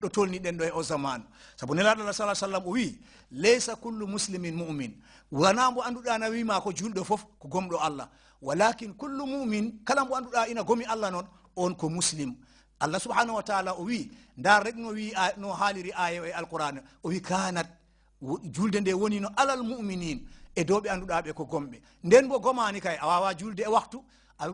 ɗo tolni ɗen ɗo e o zamanu saabu nelaɗo allah sala sallam o wi laysa kullu muslimin mumin wona mo annduɗa na wima ko julɗo fof ko gomɗo allah walakin kullu mumin kala mo annduɗa ina gomi allah noon on ko muslim allah subhanahu wa taala o wi ndar rek no wi no haaliri aya e alqur'an o wi kanat julde nde woni no alal muminin e dow ɓe annduɗa ɓe ko gomɓe nden bo gomani kay a wawa julde e waktu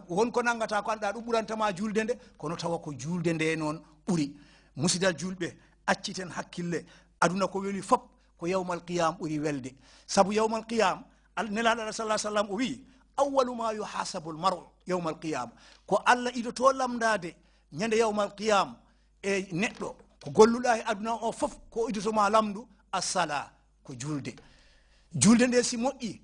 wonko nanggata ko annduɗa ɗum ɓurantama julde nde kono tawa ko julde nde noon ɓuuri musidal julbe acciten hakkille aduna ko weli fop ko yawmal qiyam uri welde sabu yawmal qiyam al nelaɗo alah sallallahu alaihi wasallam wi awalu ma yuhasabu al maru yawmal qiyam ko alla ido to lamdade nyande yawmal qiyam e neddo ko golluɗa e aduna o fof ko ido ma lamdu assala ko julde julde nde si moddi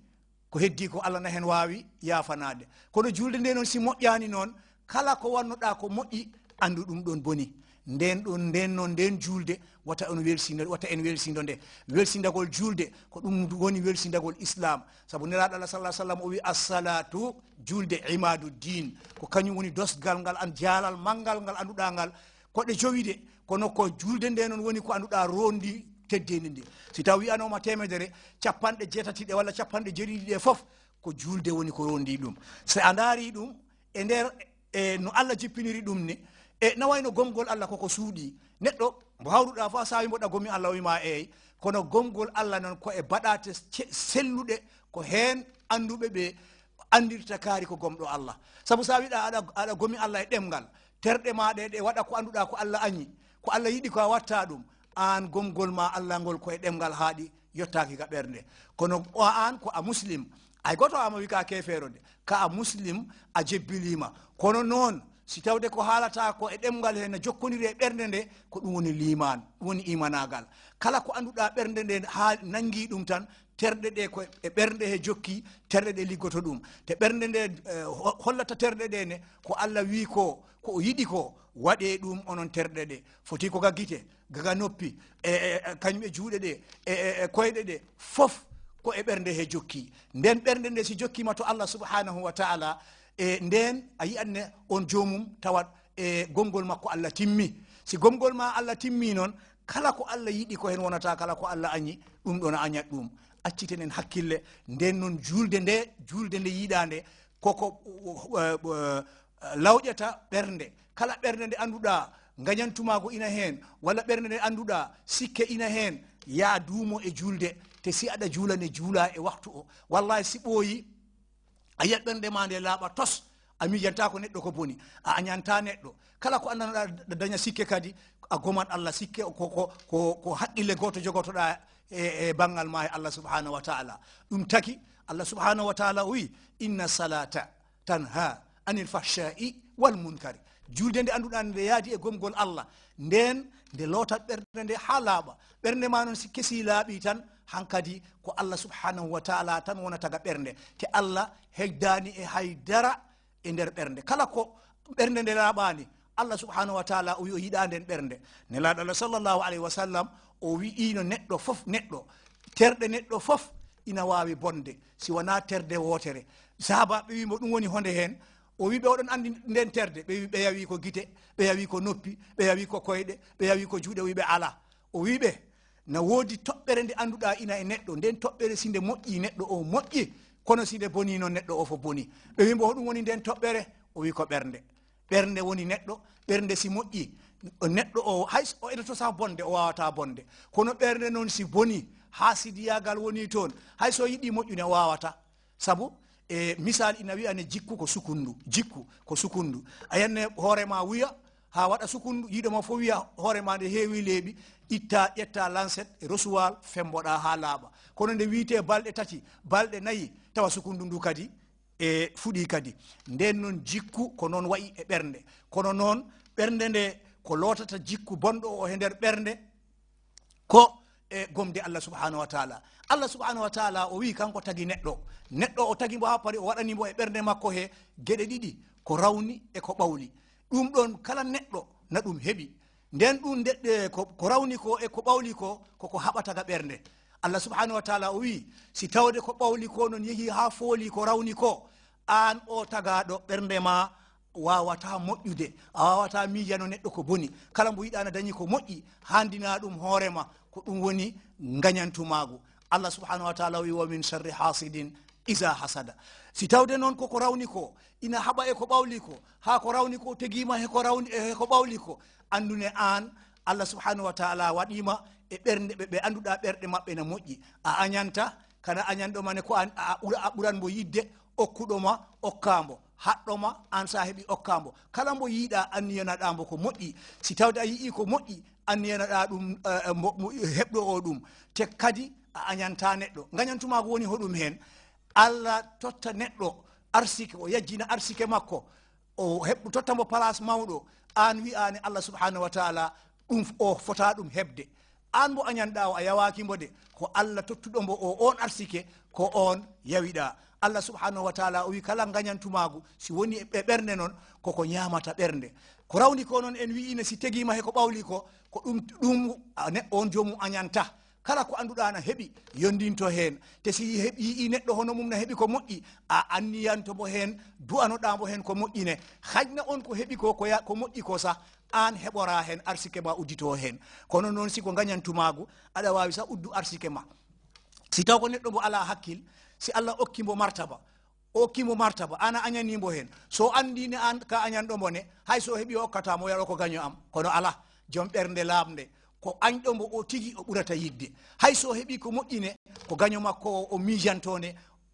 ko heddi ko alla na hen wawi yafanade kono julde nde non si moƴƴani non kala ko wannoɗa ko moddi andu ɗum ɗon boni nden ɗon nden noon nden julde wata on welsino watta en welsindo nde welsindagol julde ko ɗum woni welsindagol islam saabu neraɗo allah salah sallam o wi assalatu julde imadu din ko kañum woni dosgal ngal an jaalal maggal ngal anduɗa ngal koɗe jowide kono ko julde nde noon woni ko anduɗa rondi teddedi ndi si taw wiyanoma temedere capanɗe jeetatiɗe walla capanɗe jeeɗiɗi ɗe foof ko julde woni ko rondi ɗum so a daari ɗum e nder e no allah jippiniri ɗum ni e nawayno gomgol allah koko suuɗi neɗɗo mbo hawruɗa fo sawi mboɗa gomi allah wima eyi kono gomgol allah noon ko e baɗate selluɗe ko hen anduɓe ɓe andirta kaari ko gomɗo allah saabu sa wiɗa aɗa aɗa gomi allah e ɗemgal terɗe maɗe ɗe waɗa ko anduɗa ko allah añi ko allah yiɗi ko a watta ɗum an gomgol ma allah ngol koye ɗemgal haaɗi yettaki ka ɓernde kono an ko a muslim ay goto amawi ka kefeero nde ka a muslim a jebbilima kono noon si tawde ko haalata ko e ɗemgal he no jokkodiri e ɓernde nde ko ɗum woni liman ɗum woni imanagal kala ko anduɗa ɓernde nde ha nangui ɗum tan terɗe ɗe koe ɓernde he jokki terɗe ɗe liggoto ɗum te ɓernde nde eh, hollata terɗe ɗene ko allah wi ko ko o yiɗi ko waɗe ɗum onon terɗe ɗe foti ko ga guite gaga noppi e, e, e kañum e juuɗe ɗe e, e koyɗe ɗe foof ko e ɓernde he jokki nden ɓernde nde si jokkima to allah subahanahu wa taala e nden a yiyatne on jomum tawa e gongol makko allah timmi si gongol ma allah timmi noon kala ko allah yiɗi ko hen wonata kala ko allah añi ɗum ɗon añat ɗum accitenen hakkille nden noon julde nde julde nde yiiɗa nde koko e, e, lawƴata ɓernde kala ɓernde nde anduɗa gañantumago ina hen walla ɓernde nde anduɗa sikke ina hen ya duumo e julde te si aɗa juulane juula e waktu o wallahi si ɓooyi a yeɓɓerde ma nde laaɓa tos a miijanta ko neɗɗo ko boni a añanta neɗɗo kala ko andanoɗa daña sikke kadi a gomat allah sikke ko haqqille goto jogotoɗa e, e bangal ma e allah subhanahu wa taala ɗum taki allah subhanahu wa taala o wi inna salata tan ha anil fahsha'i walmunkari julde nde anduɗa nde yaadi e gomgol allah nden nde lootat ɓernde nde ha laaɓa ɓernde ma noon si kesi laaɓi tan hankadi ko allah subhanahu wa taala tan wonataga ɓernde te allah heddani e haydara e nder ɓernde kala ko ɓernde nde laaɓani allah subhanahu wa taala o wi o yiɗa nden ɓernde nelaɗalah sallllahu alayhi wa sallam o wi'ino neɗɗo foof neɗɗo terɗe neɗɗo foof ina wawi bonde si wona terde wotere saaba ɓe wimo ɗum woni honde hen o wi ɓe oɗon andi ndenterde ɓe wi ɓe yawi ko guite ɓe yawi ko noppi ɓe yawi ko koyɗe ɓe yawi ko juuɗe wi ɓe ala o wi ɓe na woodi toɓɓere nde anduɗa ina e neɗɗo nden toɓɓere sinde moƴƴi neɗɗo o moƴƴi kono sinde boni noon neɗɗo o fo boni ɓe wimbo hoɗum woni nden toɓɓere o wi ko ɓernde ɓernde woni neɗɗo ɓernde si moƴƴi neɗɗo o hay o edoto sa bonde o wawata bonde kono ɓernde noon si boni ha sidiyagal woni toon hay so yiɗi moƴƴune o wawata saabu e misal ina wiya ne jikku ko sukundu jikku ko sukundu ayanne hoorema wiya ha waɗa sukundu yiiɗoma fo wiya hoorema nde heewi leeɓi itta ƴetta lancet e rosuwal femboɗa ha laaɓa kono nde wiite balɗe tati balɗe nayyi tawa sukundu ndu kadi e fuɗi kadi nden noon jikku ko noon wayi e ɓernde kono noon ɓernde nde ko lootata jikku bonɗo o e nder ɓernde ko e gomde allah subhanahu wa taala allah subhanahu wa taala o wii kanko tagi neɗɗo neɗɗo o tagimo ha pari o waɗanimo e ɓernde makko he geɗe ɗiɗi ko rawni e ko ɓawli ɗum ɗon kala neɗɗo na ɗum heɓi nden ɗum deɗɗe ko rawni ko e ko ɓawli ko koko haɓataga ɓernde allah subhanahu wa taala o wii si tawde ko ɓawli ko noon yehi ha fooli ko rawni ko an o tagaɗo ɓernde ma wawata moƴƴude a wawata miyano neɗɗo ko boni kala mbo yiɗa na dañi ko moƴƴi handina ɗum hoorema ko ɗum woni gañantumago allah subhanahu wa taala wi womin sarri hasidin isa hasada si tawde noon koko rawni ko ina haɓa e ko ɓawli ko ha ko rawni ko teguima heko rawni eko ɓawli ko andune an allah subhanahu wa taala waɗima e ɓerde ɓe ɓe anduɗa ɓerɗe mabɓe ne moƴƴi a añanta kana añanɗo mane ko a ɓuranmbo yidde okkuɗoma okkambo haɗɗoma an sa heeɓi okkambo kala mbo yiiɗa anniyanaɗambo ko moƴƴi si tawde a yii ko moƴƴi anniyanaɗa ɗum eh, heɓɗo o ɗum te kadi a añanta neɗɗo gañantumako woni hoɗum hen allah totta neɗɗo arsike o yajjina arsike makko o heɓɗo totta mbo place mawɗo an wiyani allah subhanahu wa taala ɗum o fota ɗum heɓde an mbo añanɗa o a yawakimbo de ko allah tottuɗo mbo o on arsike ko on yawiɗa allah subhanahu wa taala o wi kala gañantumago si woni e ɓerde noon koko ñamata ɓernde ko rawni ko noon en wi'ino si he ko ɓawli ko ko ɗum ɗum neɗɗo on jomum añanta kala ko annduɗa na heɓi yondinto heen te si yii neɗɗo hono mum ne heeɓi ko moƴƴi a anniyantomo heen du'anoɗamo heen ko moƴƴine hajna on ko heeɓi ko koya ko moƴƴi ko sa an heɓora heen arsike ma uddito heen kono noon siko gañantumago aɗa wawi sa uddu arsike ma si taw ko neɗɗo mo ala hakkil si allah okkimo martaba o okkimo martaba an a añanimo hen so andini an ka añanɗomo ne hay so heeɓi o okkatamo yaɗo ko gaño am kono ala joom ɓernde laaɓnde ko añɗomo o tigi o ɓurata yidde hay so heeɓi ko moƴƴine ko gaño makko o o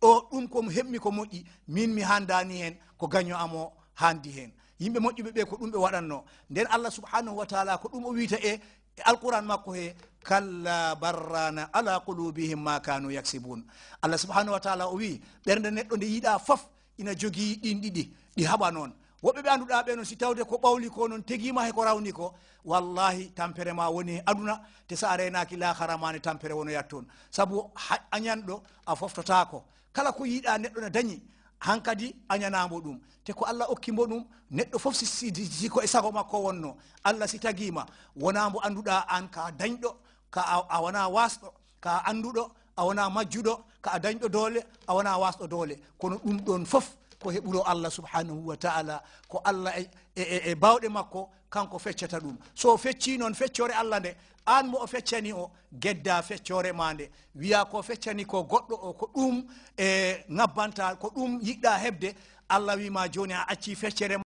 o ɗum ko hemmi ko moƴƴi min mi handani hen ko gaño am o handi hen yimɓe moƴƴuɓeɓe ko ɗum ɓe waɗanno nden allah subhanahu wa taala ko ɗum o wiita e alquran makko he kalla barrana ala qulubihim ma kanu yaksibun allah subhanahu wa taala o wi ɓernde neɗɗo nde yiiɗa foof ina jogii ɗin ɗiɗi ɗi haɓa noon woɓɓe ɓe annduɗa ɓe noon si tawde ko ɓawli ko noon teguima hay ko rawni ko wallahi tampere ma woni e aduna te sa a renaki lahara mane tampere wono yat toon saabu añanɗo a foftotako kala ko yiiɗa neɗɗo ne dañi hankadi a ñanamo ɗum te ko allah okkimo ɗum neɗɗo foof sisiko e sago makko wonno allah si taguima wona mo anduɗa an ka dañɗo ka a wona wasɗo ka anduɗo a wona majjuɗo ka a dañɗo doole a wona wasɗo doole kono ɗum ɗon foof ko heɓuro allah subhanahu wa taala ko allah e, e, e, e bawɗe makko kanko feccata ɗum so fecci noon feccore allah nde an mo o feccani o gedda feccore ma nde wiya ko feccani ko goɗɗo o ko ɗum e ngabbanta ko ɗum yiɗɗa heɓde allah wima joni a acci feccere